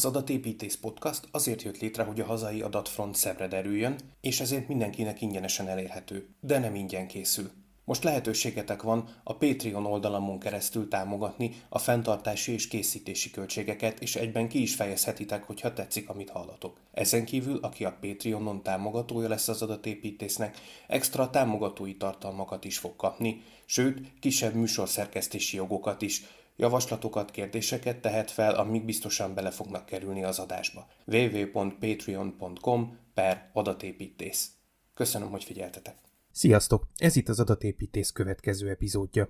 Az Adatépítész Podcast azért jött létre, hogy a hazai adatfront szebbre derüljön, és ezért mindenkinek ingyenesen elérhető, de nem ingyen készül. Most lehetőségetek van a Patreon oldalamon keresztül támogatni a fenntartási és készítési költségeket, és egyben ki is fejezhetitek, hogyha tetszik, amit hallatok. Ezen kívül, aki a Patreonon támogatója lesz az adatépítésznek, extra támogatói tartalmakat is fog kapni, sőt, kisebb műsorszerkesztési jogokat is, Javaslatokat, kérdéseket tehet fel, amik biztosan bele fognak kerülni az adásba. www.patreon.com per adatépítész. Köszönöm, hogy figyeltetek! Sziasztok! Ez itt az adatépítész következő epizódja.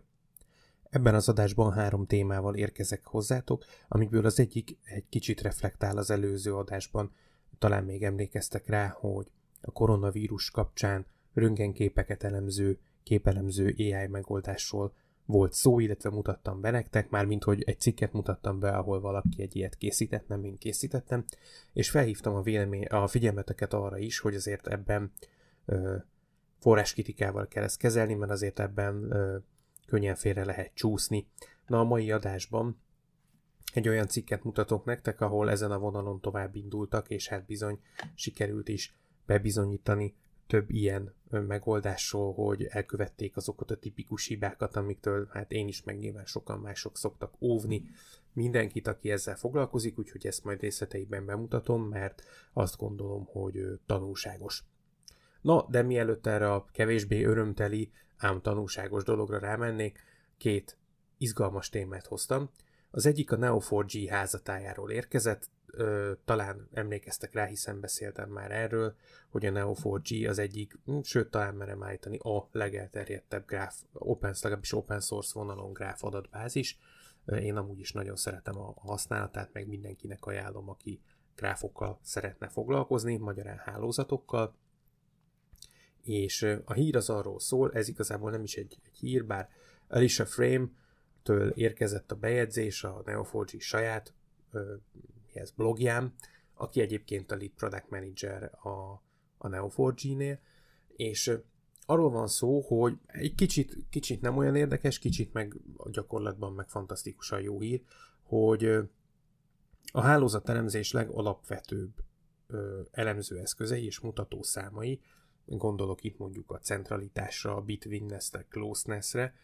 Ebben az adásban három témával érkezek hozzátok, amikből az egyik egy kicsit reflektál az előző adásban. Talán még emlékeztek rá, hogy a koronavírus kapcsán röntgenképeket elemző, képelemző AI megoldásról volt szó, illetve mutattam be nektek, már mint hogy egy cikket mutattam be, ahol valaki egy ilyet készített, nem én készítettem, és felhívtam a, vélemény, a figyelmeteket arra is, hogy azért ebben ö, forráskritikával kell ezt kezelni, mert azért ebben ö, könnyen félre lehet csúszni. Na a mai adásban egy olyan cikket mutatok nektek, ahol ezen a vonalon tovább indultak, és hát bizony sikerült is bebizonyítani több ilyen megoldásról, hogy elkövették azokat a tipikus hibákat, amiktől hát én is, meg nyilván sokan mások szoktak óvni mindenkit, aki ezzel foglalkozik, úgyhogy ezt majd részleteiben bemutatom, mert azt gondolom, hogy tanulságos. Na, de mielőtt erre a kevésbé örömteli, ám tanulságos dologra rámennék, két izgalmas témát hoztam. Az egyik a Neo4G házatájáról érkezett, ö, talán emlékeztek rá, hiszen beszéltem már erről, hogy a Neo4G az egyik, hm, sőt talán merem állítani a legelterjedtebb gráf, open, legalábbis open source vonalon gráf adatbázis. Én amúgy is nagyon szeretem a használatát, meg mindenkinek ajánlom, aki gráfokkal szeretne foglalkozni, magyarán hálózatokkal. És a hír az arról szól, ez igazából nem is egy, egy hír, bár Alicia Frame től érkezett a bejegyzés a Neo4G saját ez blogján, aki egyébként a lead product manager a, a Neo4G-nél, és arról van szó, hogy egy kicsit, kicsit nem olyan érdekes, kicsit meg a gyakorlatban meg fantasztikusan jó hír, hogy a hálózatelemzés legalapvetőbb elemző eszközei és mutató számai, gondolok itt mondjuk a centralitásra, a bitwinness re closeness-re,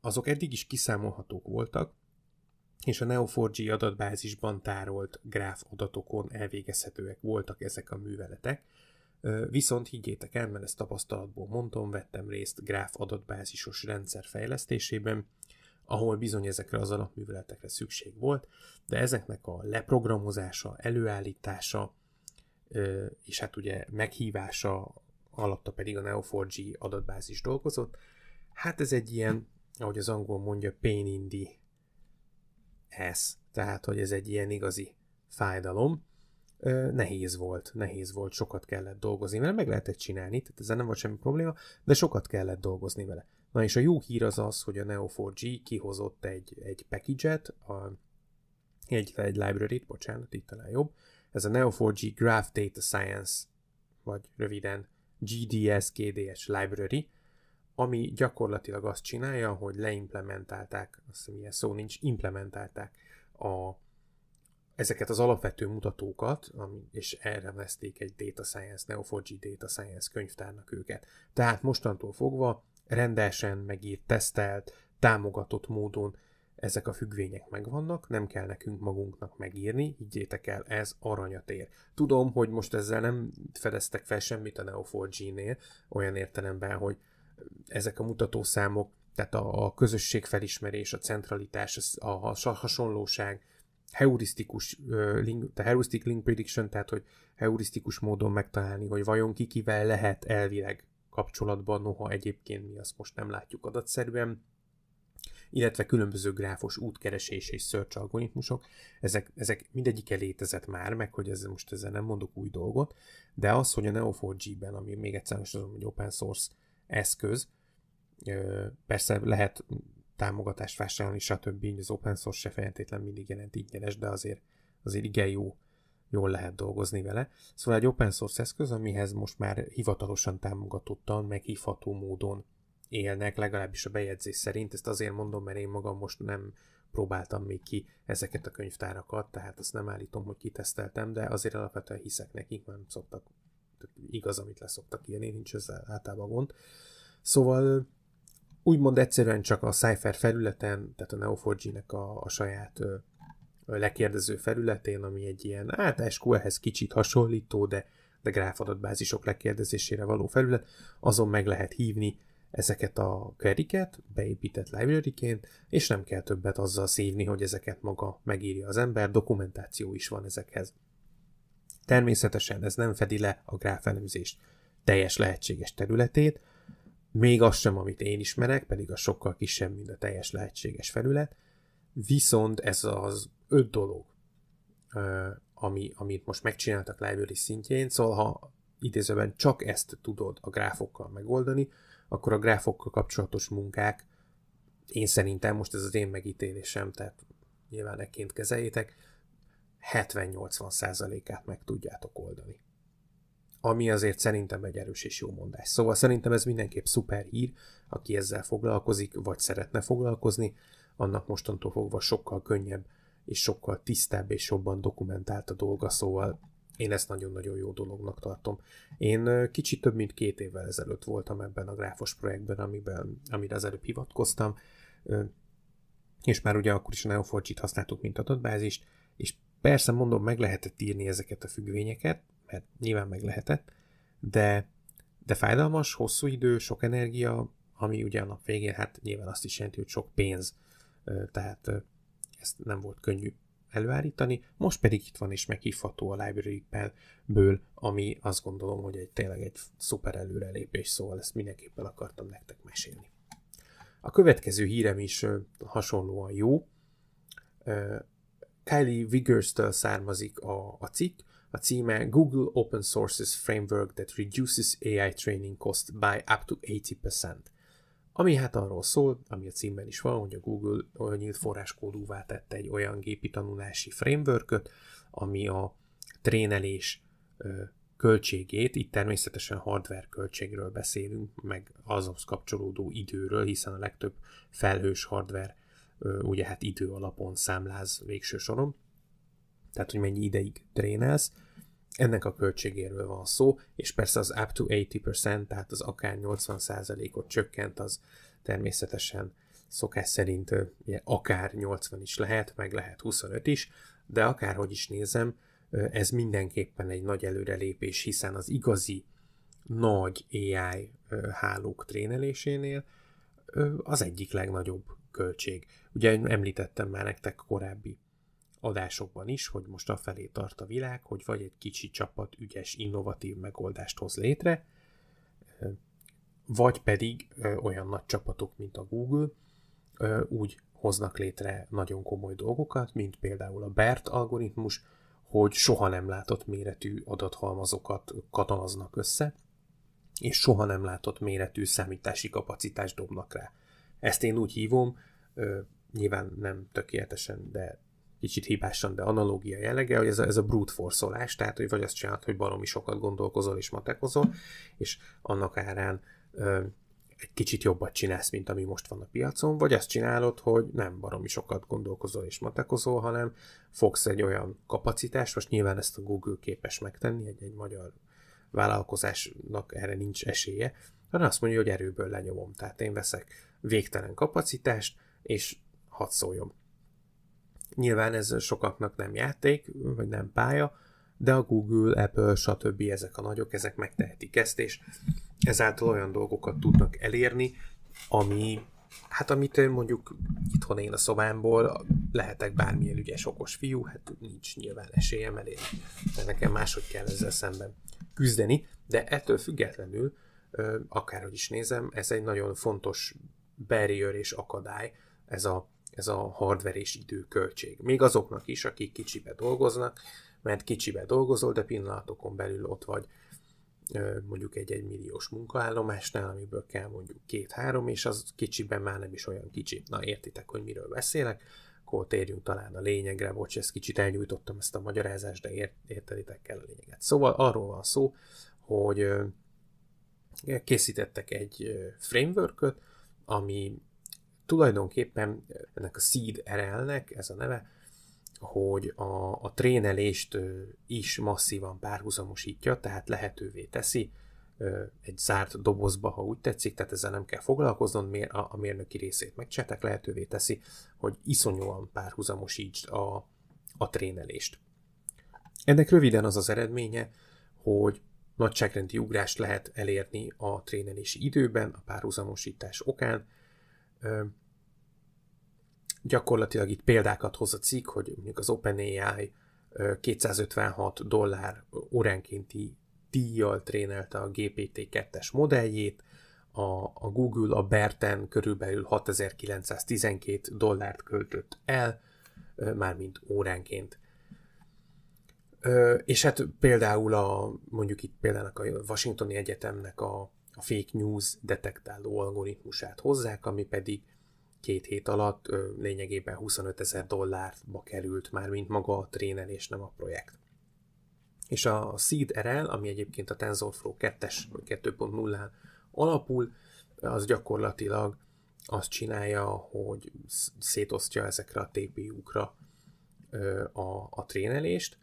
azok eddig is kiszámolhatók voltak, és a Neo4j adatbázisban tárolt gráf adatokon elvégezhetőek voltak ezek a műveletek, viszont higgyétek el, mert ezt tapasztalatból mondom, vettem részt gráf adatbázisos rendszer fejlesztésében, ahol bizony ezekre az alapműveletekre szükség volt, de ezeknek a leprogramozása, előállítása, és hát ugye meghívása alatta pedig a Neo4j adatbázis dolgozott, hát ez egy ilyen, ahogy az angol mondja, pain in the ez. Tehát, hogy ez egy ilyen igazi fájdalom. Nehéz volt, nehéz volt, sokat kellett dolgozni vele, meg lehetett csinálni, tehát ezzel nem volt semmi probléma, de sokat kellett dolgozni vele. Na és a jó hír az az, hogy a Neo4G kihozott egy, egy package-et, a, egy, egy library-t, bocsánat, itt talán jobb, ez a Neo4G Graph Data Science, vagy röviden GDS-GDS Library, ami gyakorlatilag azt csinálja, hogy leimplementálták, azt hiszem ilyen szó nincs, implementálták a, ezeket az alapvető mutatókat, ami, és erre veszték egy Data Science, Neo4j Data Science könyvtárnak őket. Tehát mostantól fogva rendesen megírt, tesztelt, támogatott módon ezek a függvények megvannak, nem kell nekünk magunknak megírni, higgyétek el, ez aranyat ér. Tudom, hogy most ezzel nem fedeztek fel semmit a Neo4j-nél, olyan értelemben, hogy ezek a mutatószámok, tehát a, a közösségfelismerés, a centralitás, a, a hasonlóság, heurisztikus, a link, heuristic link prediction, tehát hogy heurisztikus módon megtalálni, hogy vajon ki kivel lehet elvileg kapcsolatban, noha egyébként mi azt most nem látjuk adatszerűen, illetve különböző gráfos útkeresés és search algoritmusok, ezek, ezek mindegyike létezett már, meg hogy ezzel most ezzel nem mondok új dolgot, de az, hogy a Neo4j-ben, ami még egyszer most azon, hogy open source eszköz. Persze lehet támogatást vásárolni, stb. Így az open source se feltétlen mindig jelent ingyenes, de azért, azért igen jó, jól lehet dolgozni vele. Szóval egy open source eszköz, amihez most már hivatalosan támogatottan, meghívható módon élnek, legalábbis a bejegyzés szerint. Ezt azért mondom, mert én magam most nem próbáltam még ki ezeket a könyvtárakat, tehát azt nem állítom, hogy kiteszteltem, de azért alapvetően hiszek nekik, mert szoktak igaz, amit leszoktak írni, nincs ezzel általában gond. Szóval úgymond egyszerűen csak a Cypher felületen, tehát a neo nek a, a saját ö, lekérdező felületén, ami egy ilyen, hát SQL-hez kicsit hasonlító, de, de gráfadatbázisok lekérdezésére való felület, azon meg lehet hívni ezeket a keriket beépített library és nem kell többet azzal szívni, hogy ezeket maga megírja az ember, dokumentáció is van ezekhez. Természetesen ez nem fedi le a gráfelemzés teljes lehetséges területét, még az sem, amit én ismerek, pedig a sokkal kisebb, mint a teljes lehetséges felület, viszont ez az öt dolog, ami, amit most megcsináltak library szintjén, szóval ha idézőben csak ezt tudod a gráfokkal megoldani, akkor a gráfokkal kapcsolatos munkák, én szerintem most ez az én megítélésem, tehát nyilván ekként kezeljétek, 70-80 át meg tudjátok oldani. Ami azért szerintem egy erős és jó mondás. Szóval szerintem ez mindenképp szuper hír, aki ezzel foglalkozik, vagy szeretne foglalkozni, annak mostantól fogva sokkal könnyebb és sokkal tisztább és jobban dokumentált a dolga, szóval én ezt nagyon-nagyon jó dolognak tartom. Én kicsit több mint két évvel ezelőtt voltam ebben a gráfos projektben, amiben, amire az előbb hivatkoztam, és már ugye akkor is a neoforge használtuk, mint adatbázist, és Persze mondom, meg lehetett írni ezeket a függvényeket, mert nyilván meg lehetett, de, de fájdalmas, hosszú idő, sok energia, ami ugye a nap végén, hát nyilván azt is jelenti, hogy sok pénz, tehát ezt nem volt könnyű előállítani, most pedig itt van és meghívható a library ből ami azt gondolom, hogy egy, tényleg egy szuper előrelépés, szóval ezt mindenképpen akartam nektek mesélni. A következő hírem is hasonlóan jó, Kylie Wiggers-től származik a, a cikk, a címe Google Open Sources Framework that reduces AI training cost by up to 80%. Ami hát arról szól, ami a címben is van, hogy a Google nyílt forráskódúvá tette egy olyan gépi tanulási frameworköt, ami a trénelés költségét, itt természetesen hardware költségről beszélünk, meg azhoz kapcsolódó időről, hiszen a legtöbb felhős hardware ugye hát idő alapon számláz végső soron, tehát hogy mennyi ideig trénelsz, ennek a költségéről van szó, és persze az up to 80%, tehát az akár 80%-ot csökkent, az természetesen szokás szerint ugye, akár 80 is lehet, meg lehet 25 is, de akárhogy is nézem, ez mindenképpen egy nagy előrelépés, hiszen az igazi nagy AI hálók trénelésénél az egyik legnagyobb költség. Ugye említettem már nektek korábbi adásokban is, hogy most afelé tart a világ, hogy vagy egy kicsi csapat ügyes, innovatív megoldást hoz létre, vagy pedig olyan nagy csapatok, mint a Google, úgy hoznak létre nagyon komoly dolgokat, mint például a BERT algoritmus, hogy soha nem látott méretű adathalmazokat katalaznak össze, és soha nem látott méretű számítási kapacitást dobnak rá. Ezt én úgy hívom, ö, nyilván nem tökéletesen, de kicsit hibásan, de analógia jellege, hogy ez a, ez a brute forszolás, tehát hogy vagy azt csinálod, hogy baromi sokat gondolkozol és matekozol, és annak árán ö, egy kicsit jobbat csinálsz, mint ami most van a piacon, vagy azt csinálod, hogy nem baromi sokat gondolkozol és matekozol, hanem fogsz egy olyan kapacitást, most nyilván ezt a Google képes megtenni, egy, egy magyar vállalkozásnak erre nincs esélye, hanem azt mondja, hogy erőből lenyomom. Tehát én veszek végtelen kapacitást, és hadd szóljon. Nyilván ez sokaknak nem játék, vagy nem pálya, de a Google, Apple, stb. ezek a nagyok, ezek megtehetik ezt, és ezáltal olyan dolgokat tudnak elérni, ami, hát amit mondjuk itthon én a szobámból lehetek bármilyen ügyes, okos fiú, hát nincs nyilván esélyem elérni, mert nekem máshogy kell ezzel szemben küzdeni, de ettől függetlenül akárhogy is nézem, ez egy nagyon fontos barrier és akadály, ez a, ez a hardware és időköltség. Még azoknak is, akik kicsibe dolgoznak, mert kicsibe dolgozol, de pillanatokon belül ott vagy mondjuk egy egymilliós munkaállomásnál, amiből kell mondjuk két-három, és az kicsiben már nem is olyan kicsi. Na, értitek, hogy miről beszélek, akkor térjünk talán a lényegre, bocs, ezt kicsit elnyújtottam ezt a magyarázást, de ért, értelitek kell a lényeget. Szóval arról van szó, hogy készítettek egy frameworköt, ami tulajdonképpen ennek a Seed RL-nek, ez a neve, hogy a, a trénelést is masszívan párhuzamosítja, tehát lehetővé teszi egy zárt dobozba, ha úgy tetszik, tehát ezzel nem kell foglalkoznod, a mérnöki részét megcsetek, lehetővé teszi, hogy iszonyúan párhuzamosítsd a, a trénelést. Ennek röviden az az eredménye, hogy nagyságrendi ugrást lehet elérni a trénelési időben, a párhuzamosítás okán. Gyakorlatilag itt példákat hoz a cikk, hogy mondjuk az OpenAI 256 dollár óránkénti díjjal trénelte a GPT-2-es modelljét, a, a Google a Berten körülbelül 6912 dollárt költött el, mármint óránként és hát például a, mondjuk itt például a Washingtoni Egyetemnek a, a fake news detektáló algoritmusát hozzák, ami pedig két hét alatt ö, lényegében 25 ezer dollárba került már, mint maga a és nem a projekt. És a Seed RL, ami egyébként a TensorFlow 2-es, 2.0-án alapul, az gyakorlatilag azt csinálja, hogy szétosztja ezekre a TPU-kra a, a trénelést,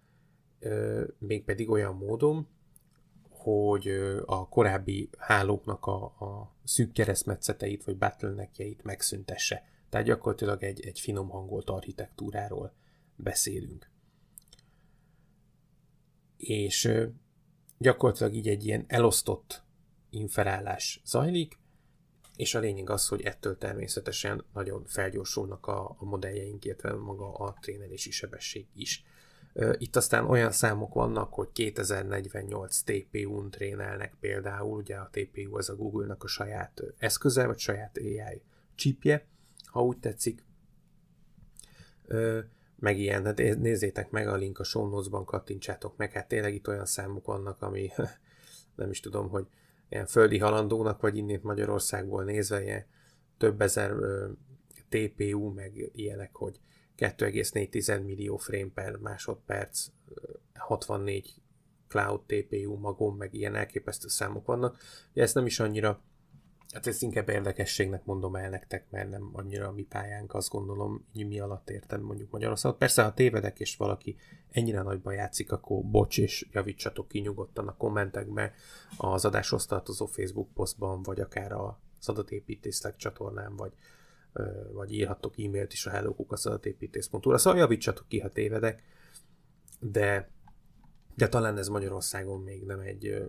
mégpedig olyan módon, hogy a korábbi hálóknak a, a szűk keresztmetszeteit vagy bottleneckjeit megszüntesse. Tehát gyakorlatilag egy, egy finom hangolt architektúráról beszélünk. És gyakorlatilag így egy ilyen elosztott inferálás zajlik, és a lényeg az, hogy ettől természetesen nagyon felgyorsulnak a, a modelljeink, illetve maga a trénelési sebesség is. Itt aztán olyan számok vannak, hogy 2048 TPU-n trénelnek például, ugye a TPU az a Google-nak a saját eszköze, vagy saját AI csípje, ha úgy tetszik. Meg ilyen, hát nézzétek meg a link a show notes-ban, kattintsátok meg, hát tényleg itt olyan számok vannak, ami nem is tudom, hogy ilyen földi halandónak, vagy innét Magyarországból nézve, ilyen több ezer TPU, meg ilyenek, hogy 2,4 millió frame per másodperc, 64 cloud TPU magon, meg ilyen elképesztő számok vannak. Ugye ezt nem is annyira, hát ezt inkább érdekességnek mondom el nektek, mert nem annyira a mi pályánk, azt gondolom, hogy mi alatt értem mondjuk Magyarországot. Persze, ha tévedek, és valaki ennyire nagyba játszik, akkor bocs, és javítsatok ki nyugodtan a kommentekbe, az adáshoz tartozó Facebook posztban, vagy akár a szadatépítészlek csatornán, vagy vagy írhattok e-mailt is a hellokukaszadatépítész.hu-ra, szóval javítsatok ki, ha tévedek, de, de talán ez Magyarországon még nem egy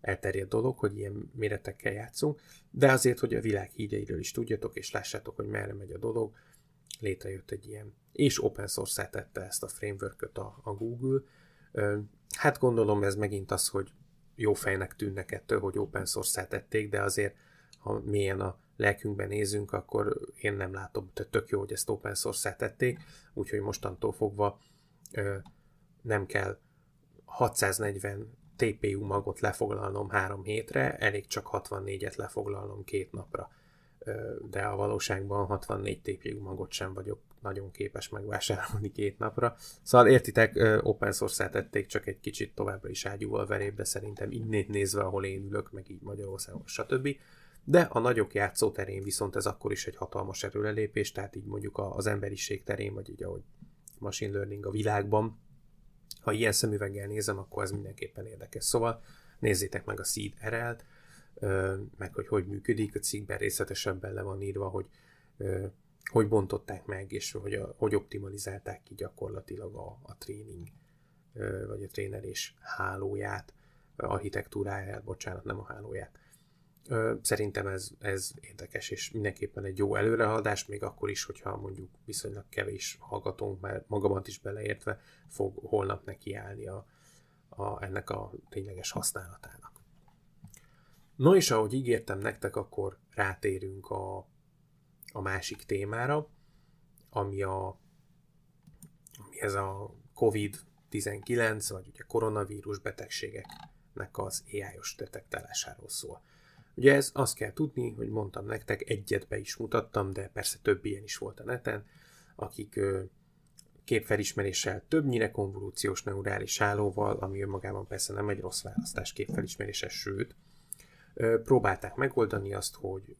elterjedt dolog, hogy ilyen méretekkel játszunk, de azért, hogy a világ hídeiről is tudjatok, és lássátok, hogy merre megy a dolog, létrejött egy ilyen, és open source tette ezt a frameworköt a, a Google. Hát gondolom ez megint az, hogy jó fejnek tűnnek ettől, hogy open source tették, de azért, ha milyen a lelkünkben nézünk, akkor én nem látom, tehát tök jó, hogy ezt open source tették, úgyhogy mostantól fogva ö, nem kell 640 TPU magot lefoglalnom három hétre, elég csak 64-et lefoglalnom két napra. Ö, de a valóságban 64 TPU magot sem vagyok nagyon képes megvásárolni két napra. Szóval értitek, ö, open source tették, csak egy kicsit továbbra is ágyúval verébb, de szerintem innét nézve, ahol én ülök, meg így Magyarországon, stb de a nagyok játszóterén viszont ez akkor is egy hatalmas erőlelépés, tehát így mondjuk az emberiség terén, vagy így ahogy machine learning a világban, ha ilyen szemüveggel nézem, akkor ez mindenképpen érdekes. Szóval nézzétek meg a Seed rl meg hogy hogy működik, a cikkben részletesebben le van írva, hogy hogy bontották meg, és hogy, a, hogy optimalizálták ki gyakorlatilag a, a tréning, vagy a trénerés hálóját, architektúráját, bocsánat, nem a hálóját Szerintem ez, ez érdekes, és mindenképpen egy jó előrehaladás, még akkor is, hogyha mondjuk viszonylag kevés hallgatónk, mert magamat is beleértve fog holnap nekiállni a, a, ennek a tényleges használatának. No és ahogy ígértem nektek, akkor rátérünk a, a másik témára, ami, a, ami ez a COVID-19, vagy ugye koronavírus betegségeknek az AI-os detektálásáról szól. Ugye ez azt kell tudni, hogy mondtam nektek, egyet be is mutattam, de persze több ilyen is volt a neten, akik képfelismeréssel többnyire konvolúciós neurális hálóval, ami önmagában persze nem egy rossz választás képfelismerése, sőt, próbálták megoldani azt, hogy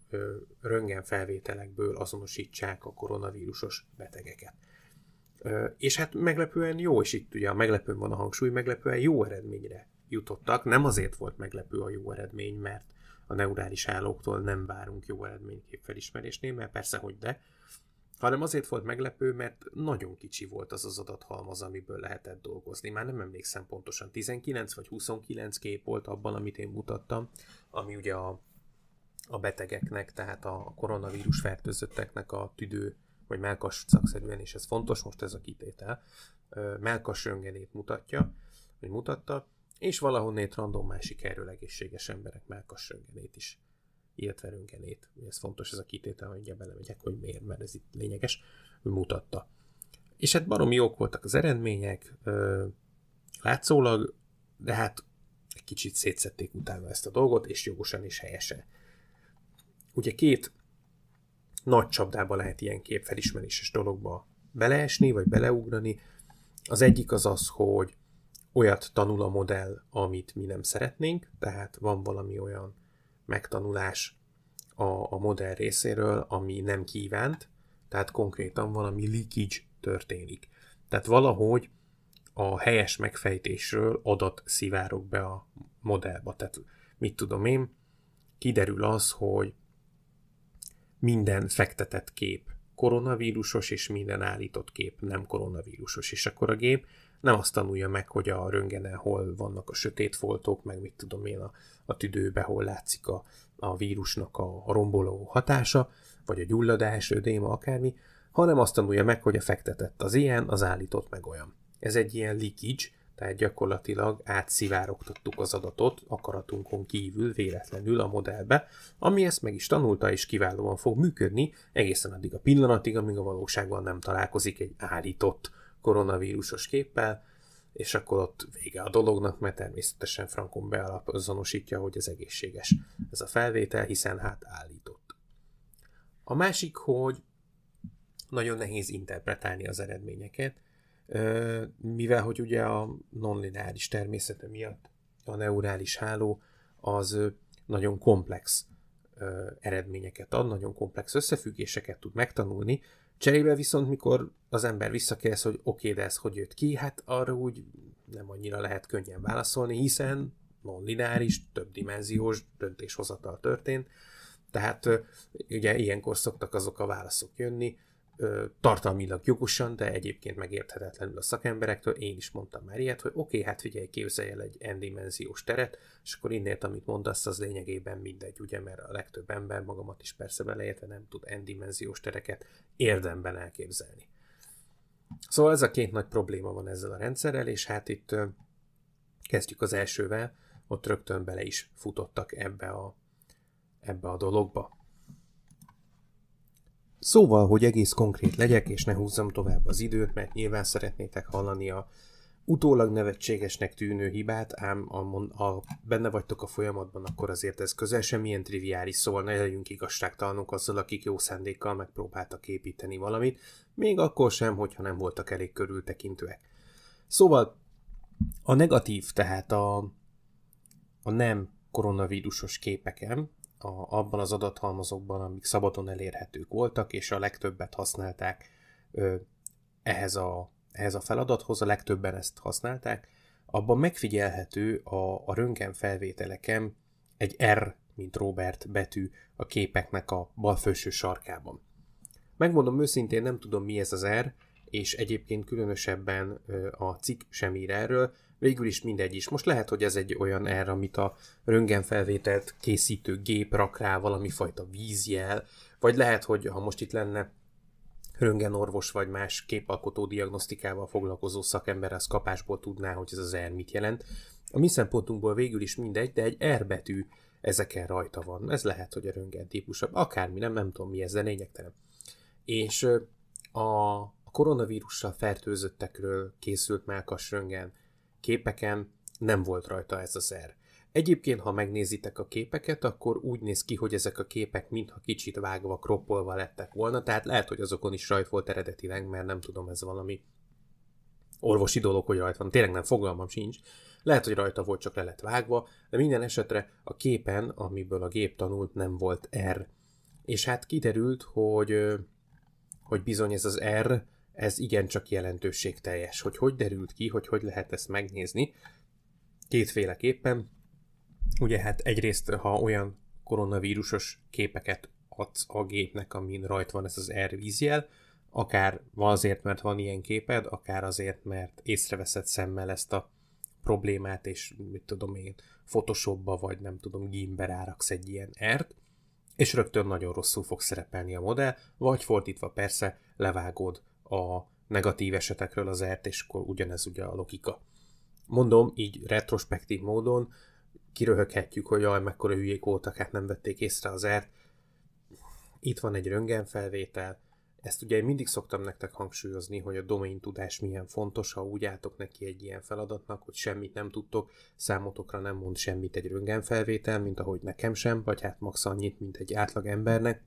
röntgenfelvételekből azonosítsák a koronavírusos betegeket. És hát meglepően jó, és itt ugye a meglepőn van a hangsúly, meglepően jó eredményre jutottak. Nem azért volt meglepő a jó eredmény, mert a neurális állóktól nem várunk jó eredményképp felismerésnél, mert persze, hogy de, hanem azért volt meglepő, mert nagyon kicsi volt az az adathalmaz, amiből lehetett dolgozni. Már nem emlékszem pontosan, 19 vagy 29 kép volt abban, amit én mutattam, ami ugye a, a betegeknek, tehát a koronavírus fertőzötteknek a tüdő, vagy melkas szakszerűen, és ez fontos most ez a kitétel, melkas öngenét mutatja, vagy mutatta, és valahonnét másik erről egészséges emberek melkas röngenét is, illetve röngenét. Ez fontos ez a kitétel, hogy ugye belemegyek, hogy miért, mert ez itt lényeges, ő mutatta. És hát baromi jók voltak az eredmények, látszólag, de hát egy kicsit szétszették utána ezt a dolgot, és jogosan és helyesen. Ugye két nagy csapdába lehet ilyen képfelismeréses dologba beleesni, vagy beleugrani. Az egyik az az, hogy olyat tanul a modell, amit mi nem szeretnénk, tehát van valami olyan megtanulás a, a modell részéről, ami nem kívánt, tehát konkrétan valami leakage történik. Tehát valahogy a helyes megfejtésről adat szivárok be a modellba. Tehát mit tudom én, kiderül az, hogy minden fektetett kép koronavírusos, és minden állított kép nem koronavírusos. És akkor a gép nem azt tanulja meg, hogy a röntgenen hol vannak a sötét foltok, meg mit tudom én, a, a tüdőbe hol látszik a, a vírusnak a, romboló hatása, vagy a gyulladás, ödéma, akármi, hanem azt tanulja meg, hogy a fektetett az ilyen, az állított meg olyan. Ez egy ilyen leakage, tehát gyakorlatilag átszivárogtattuk az adatot akaratunkon kívül véletlenül a modellbe, ami ezt meg is tanulta és kiválóan fog működni egészen addig a pillanatig, amíg a valóságban nem találkozik egy állított koronavírusos képpel, és akkor ott vége a dolognak, mert természetesen Frankon bealapozonosítja, hogy ez egészséges ez a felvétel, hiszen hát állított. A másik, hogy nagyon nehéz interpretálni az eredményeket, mivel hogy ugye a nonlineáris természete miatt a neurális háló az nagyon komplex eredményeket ad, nagyon komplex összefüggéseket tud megtanulni, Cserébe viszont, mikor az ember visszakérdez, hogy oké, okay, de ez hogy jött ki, hát arra úgy nem annyira lehet könnyen válaszolni, hiszen non-lineáris, többdimenziós döntéshozatal történt, tehát ugye ilyenkor szoktak azok a válaszok jönni, tartalmilag jogosan, de egyébként megérthetetlenül a szakemberektől, én is mondtam már ilyet, hogy oké, okay, hát figyelj, képzelj el egy endimenziós teret, és akkor innét, amit mondasz, az lényegében mindegy, ugye, mert a legtöbb ember magamat is persze beleértve nem tud endimenziós tereket érdemben elképzelni. Szóval ez a két nagy probléma van ezzel a rendszerrel, és hát itt kezdjük az elsővel, ott rögtön bele is futottak ebbe a, ebbe a dologba. Szóval, hogy egész konkrét legyek, és ne húzzam tovább az időt, mert nyilván szeretnétek hallani a utólag nevetségesnek tűnő hibát, ám ha benne vagytok a folyamatban, akkor azért ez közel ilyen triviális, szóval ne legyünk igazságtalanok azzal, akik jó szándékkal megpróbáltak építeni valamit, még akkor sem, hogyha nem voltak elég körültekintőek. Szóval a negatív, tehát a, a nem koronavírusos képeken a, abban az adathalmazokban, amik szabadon elérhetők voltak, és a legtöbbet használták ö, ehhez, a, ehhez a feladathoz, a legtöbben ezt használták, abban megfigyelhető a, a röntgen felvételeken egy R, mint Robert betű a képeknek a bal felső sarkában. Megmondom őszintén, nem tudom mi ez az R, és egyébként különösebben a cikk sem ír erről, végül is mindegy is. Most lehet, hogy ez egy olyan erre, amit a röntgenfelvételt készítő gép rak rá valami fajta vízjel, vagy lehet, hogy ha most itt lenne röntgenorvos vagy más képalkotó diagnosztikával foglalkozó szakember az kapásból tudná, hogy ez az R mit jelent. A mi szempontunkból végül is mindegy, de egy R betű ezeken rajta van. Ez lehet, hogy a röntgen típusabb. akármi, nem, nem tudom mi ez, de lényegtelen. És a koronavírussal fertőzöttekről készült melkasröngen képeken nem volt rajta ez a szer. Egyébként, ha megnézitek a képeket, akkor úgy néz ki, hogy ezek a képek mintha kicsit vágva, kroppolva lettek volna, tehát lehet, hogy azokon is rajt volt eredetileg, mert nem tudom, ez valami orvosi dolog, hogy rajt van. Tényleg nem, fogalmam sincs. Lehet, hogy rajta volt, csak le lett vágva, de minden esetre a képen, amiből a gép tanult, nem volt R. És hát kiderült, hogy, hogy bizony ez az R ez igencsak jelentőségteljes, hogy hogy derült ki, hogy hogy lehet ezt megnézni. Kétféleképpen, ugye hát egyrészt, ha olyan koronavírusos képeket adsz a gépnek, amin rajt van ez az R-vízjel, akár azért, mert van ilyen képed, akár azért, mert észreveszed szemmel ezt a problémát, és mit tudom én, photoshop vagy nem tudom, gimbe ráraksz egy ilyen ert, és rögtön nagyon rosszul fog szerepelni a modell, vagy fordítva persze levágod a negatív esetekről az ert, és akkor ugyanez ugye a logika. Mondom, így retrospektív módon kiröhöghetjük, hogy jaj, mekkora hülyék voltak, hát nem vették észre az ert. Itt van egy röntgenfelvétel, ezt ugye én mindig szoktam nektek hangsúlyozni, hogy a domain tudás milyen fontos, ha úgy álltok neki egy ilyen feladatnak, hogy semmit nem tudtok, számotokra nem mond semmit egy röntgenfelvétel, mint ahogy nekem sem, vagy hát max annyit, mint egy átlag embernek.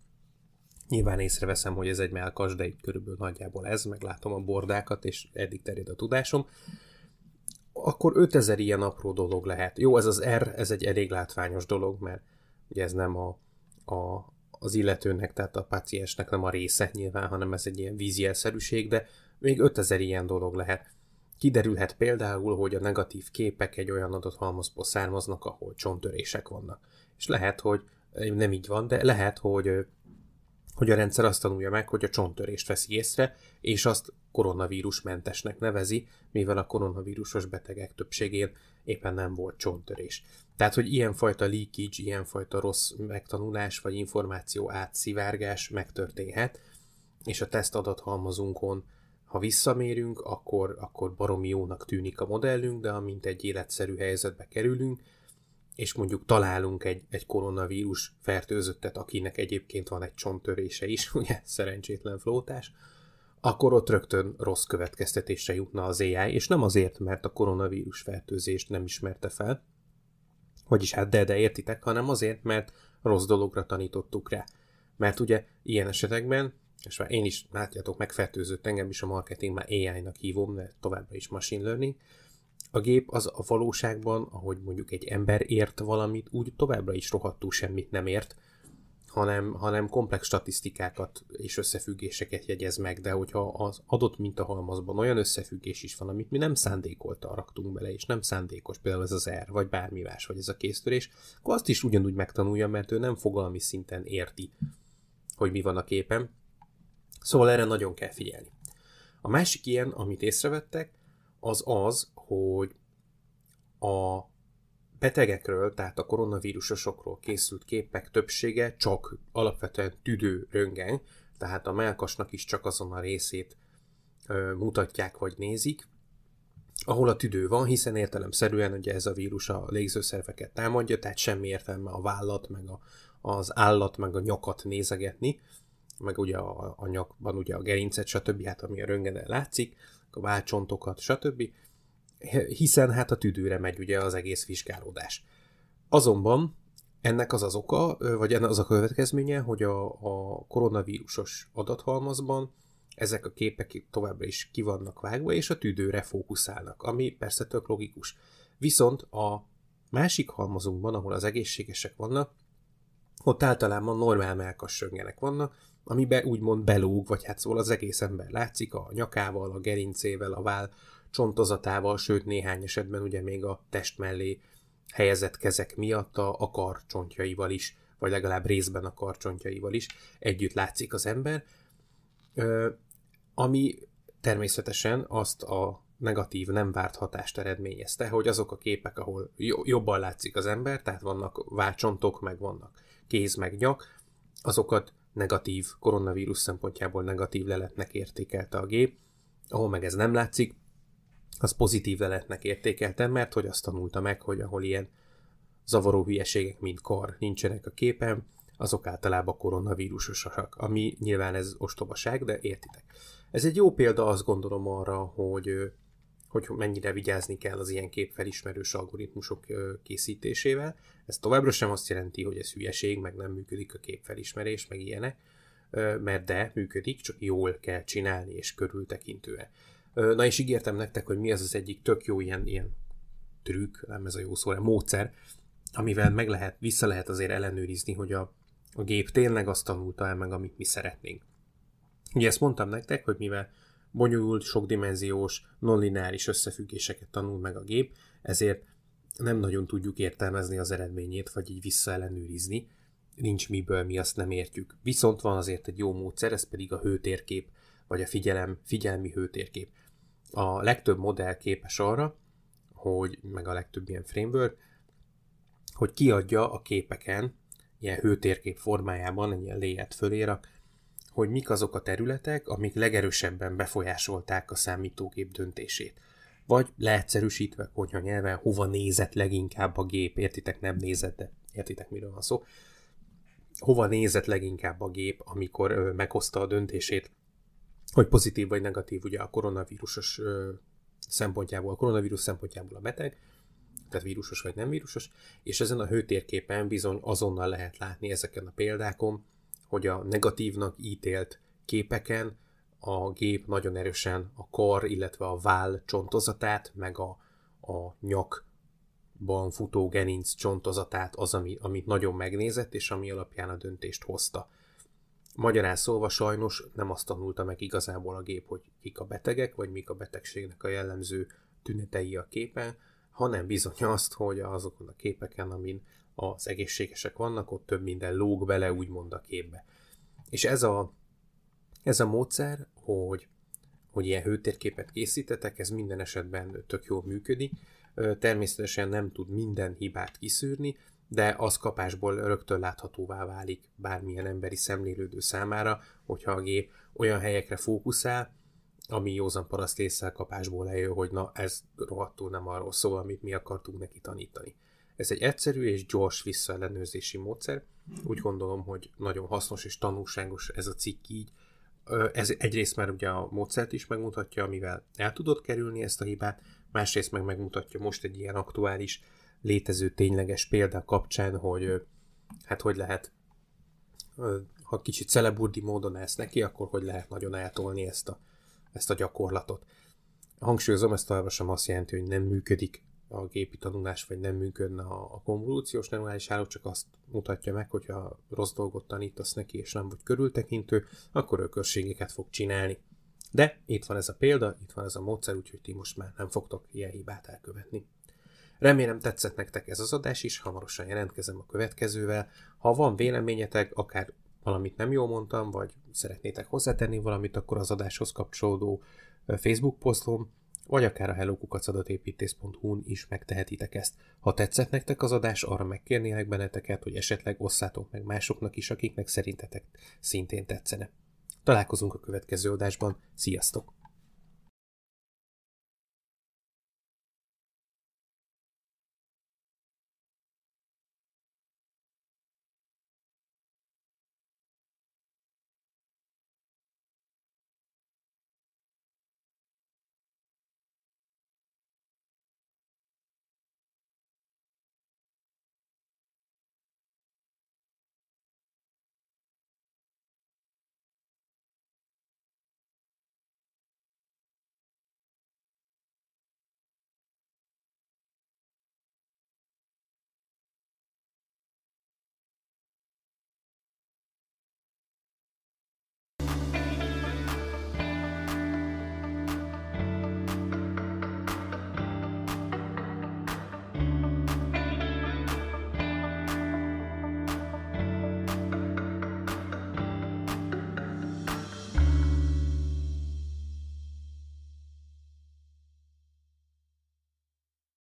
Nyilván észreveszem, hogy ez egy melkas, de így körülbelül nagyjából ez, meglátom a bordákat, és eddig terjed a tudásom. Akkor 5000 ilyen apró dolog lehet. Jó, ez az R, ez egy elég látványos dolog, mert ugye ez nem a, a, az illetőnek, tehát a paciensnek nem a része nyilván, hanem ez egy ilyen vízjelszerűség, de még 5000 ilyen dolog lehet. Kiderülhet például, hogy a negatív képek egy olyan adott halmazból származnak, ahol csontörések vannak. És lehet, hogy nem így van, de lehet, hogy hogy a rendszer azt tanulja meg, hogy a csonttörést veszi észre, és azt koronavírusmentesnek nevezi, mivel a koronavírusos betegek többségén éppen nem volt csonttörés. Tehát, hogy ilyenfajta leakage, ilyenfajta rossz megtanulás vagy információ átszivárgás megtörténhet, és a teszt adathalmazunkon, ha visszamérünk, akkor, akkor baromi jónak tűnik a modellünk, de amint egy életszerű helyzetbe kerülünk, és mondjuk találunk egy, egy koronavírus fertőzöttet, akinek egyébként van egy csonttörése is, ugye szerencsétlen flótás, akkor ott rögtön rossz következtetésre jutna az AI, és nem azért, mert a koronavírus fertőzést nem ismerte fel, vagyis hát de, de értitek, hanem azért, mert rossz dologra tanítottuk rá. Mert ugye ilyen esetekben, és már én is, látjátok, megfertőzött engem is a marketing, már AI-nak hívom, mert továbbra is machine learning, a gép az a valóságban, ahogy mondjuk egy ember ért valamit, úgy továbbra is rohadtul semmit nem ért, hanem, hanem komplex statisztikákat és összefüggéseket jegyez meg, de hogyha az adott mintahalmazban olyan összefüggés is van, amit mi nem szándékoltan raktunk bele, és nem szándékos, például ez az R, vagy bármi más, vagy ez a késztörés, akkor azt is ugyanúgy megtanulja, mert ő nem fogalmi szinten érti, hogy mi van a képen. Szóval erre nagyon kell figyelni. A másik ilyen, amit észrevettek, az az, hogy a betegekről, tehát a koronavírusosokról készült képek többsége csak alapvetően tüdő röngen, tehát a melkasnak is csak azon a részét ö, mutatják vagy nézik, ahol a tüdő van, hiszen értelemszerűen ugye ez a vírus a légzőszerveket támadja, tehát semmi értelme a vállat, meg a, az állat, meg a nyakat nézegetni, meg ugye a, a nyakban ugye a gerincet, stb., hát ami a röngenen látszik, a válcsontokat, stb., hiszen hát a tüdőre megy ugye az egész vizsgálódás. Azonban ennek az az oka, vagy ennek az a következménye, hogy a, a koronavírusos adathalmazban ezek a képek továbbra is ki vannak vágva, és a tüdőre fókuszálnak, ami persze tök logikus. Viszont a másik halmazunkban, ahol az egészségesek vannak, ott általában normál melkassöngenek vannak, amiben úgymond belóg, vagy hát szóval az egész ember látszik, a nyakával, a gerincével, a váll, csontozatával, sőt néhány esetben ugye még a test mellé helyezett kezek miatt a, a karcsontjaival is, vagy legalább részben a karcsontjaival is együtt látszik az ember, ö, ami természetesen azt a negatív, nem várt hatást eredményezte, hogy azok a képek, ahol jobban látszik az ember, tehát vannak válcsontok, meg vannak kéz, meg nyak, azokat negatív, koronavírus szempontjából negatív leletnek értékelte a gép, ahol meg ez nem látszik, az pozitív veletnek értékeltem, mert hogy azt tanulta meg, hogy ahol ilyen zavaró hülyeségek, mint kar nincsenek a képen, azok általában koronavírusosak, ami nyilván ez ostobaság, de értitek. Ez egy jó példa azt gondolom arra, hogy, hogy mennyire vigyázni kell az ilyen képfelismerős algoritmusok készítésével. Ez továbbra sem azt jelenti, hogy ez hülyeség, meg nem működik a képfelismerés, meg ilyenek, mert de működik, csak jól kell csinálni és körültekintően. Na és ígértem nektek, hogy mi ez az egyik tök jó ilyen, ilyen trükk, nem ez a jó szó, a módszer, amivel meg lehet, vissza lehet azért ellenőrizni, hogy a, a gép tényleg azt tanulta el meg, amit mi szeretnénk. Ugye ezt mondtam nektek, hogy mivel bonyolult, sokdimenziós, nonlineáris összefüggéseket tanul meg a gép, ezért nem nagyon tudjuk értelmezni az eredményét, vagy így visszaellenőrizni. Nincs miből, mi azt nem értjük. Viszont van azért egy jó módszer, ez pedig a hőtérkép, vagy a figyelem, figyelmi hőtérkép a legtöbb modell képes arra, hogy, meg a legtöbb ilyen framework, hogy kiadja a képeken, ilyen hőtérkép formájában, egy ilyen léjet fölérak, hogy mik azok a területek, amik legerősebben befolyásolták a számítógép döntését. Vagy leegyszerűsítve konyha nyelven, hova nézett leginkább a gép, értitek, nem nézett, de értitek, miről van szó. Hova nézett leginkább a gép, amikor meghozta a döntését hogy pozitív vagy negatív ugye a koronavírusos ö, szempontjából, a koronavírus szempontjából a beteg, tehát vírusos vagy nem vírusos, és ezen a hőtérképen bizony azonnal lehet látni ezeken a példákon, hogy a negatívnak ítélt képeken a gép nagyon erősen a kar, illetve a váll csontozatát, meg a, a nyakban futó gerinc csontozatát az, ami, amit nagyon megnézett, és ami alapján a döntést hozta. Magyarán szólva sajnos nem azt tanulta meg igazából a gép, hogy kik a betegek, vagy mik a betegségnek a jellemző tünetei a képen, hanem bizony azt, hogy azokon a képeken, amin az egészségesek vannak, ott több minden lóg bele, úgymond a képbe. És ez a, ez a módszer, hogy, hogy ilyen hőtérképet készítetek, ez minden esetben tök jól működik. Természetesen nem tud minden hibát kiszűrni, de az kapásból rögtön láthatóvá válik bármilyen emberi szemlélődő számára, hogyha a gép olyan helyekre fókuszál, ami józan paraszt észre kapásból lejön, hogy na ez rohadtul nem arról szól, amit mi akartunk neki tanítani. Ez egy egyszerű és gyors visszaellenőrzési módszer. Úgy gondolom, hogy nagyon hasznos és tanulságos ez a cikk így. Ez egyrészt már ugye a módszert is megmutatja, amivel el tudod kerülni ezt a hibát, másrészt meg megmutatja most egy ilyen aktuális létező tényleges példa kapcsán, hogy hát hogy lehet, ha kicsit celeburdi módon állsz neki, akkor hogy lehet nagyon eltolni ezt a, ezt a gyakorlatot. Hangsúlyozom, ezt olvasom azt jelenti, hogy nem működik a gépi tanulás, vagy nem működne a, a konvolúciós neurális háló, csak azt mutatja meg, hogyha rossz dolgot tanítasz neki, és nem vagy körültekintő, akkor ökörségeket fog csinálni. De itt van ez a példa, itt van ez a módszer, úgyhogy ti most már nem fogtok ilyen hibát elkövetni. Remélem tetszett nektek ez az adás is, hamarosan jelentkezem a következővel. Ha van véleményetek, akár valamit nem jól mondtam, vagy szeretnétek hozzátenni valamit, akkor az adáshoz kapcsolódó Facebook posztom, vagy akár a hellokukacadatépítész.hu-n is megtehetitek ezt. Ha tetszett nektek az adás, arra megkérnélek benneteket, hogy esetleg osszátok meg másoknak is, akiknek szerintetek szintén tetszene. Találkozunk a következő adásban. Sziasztok!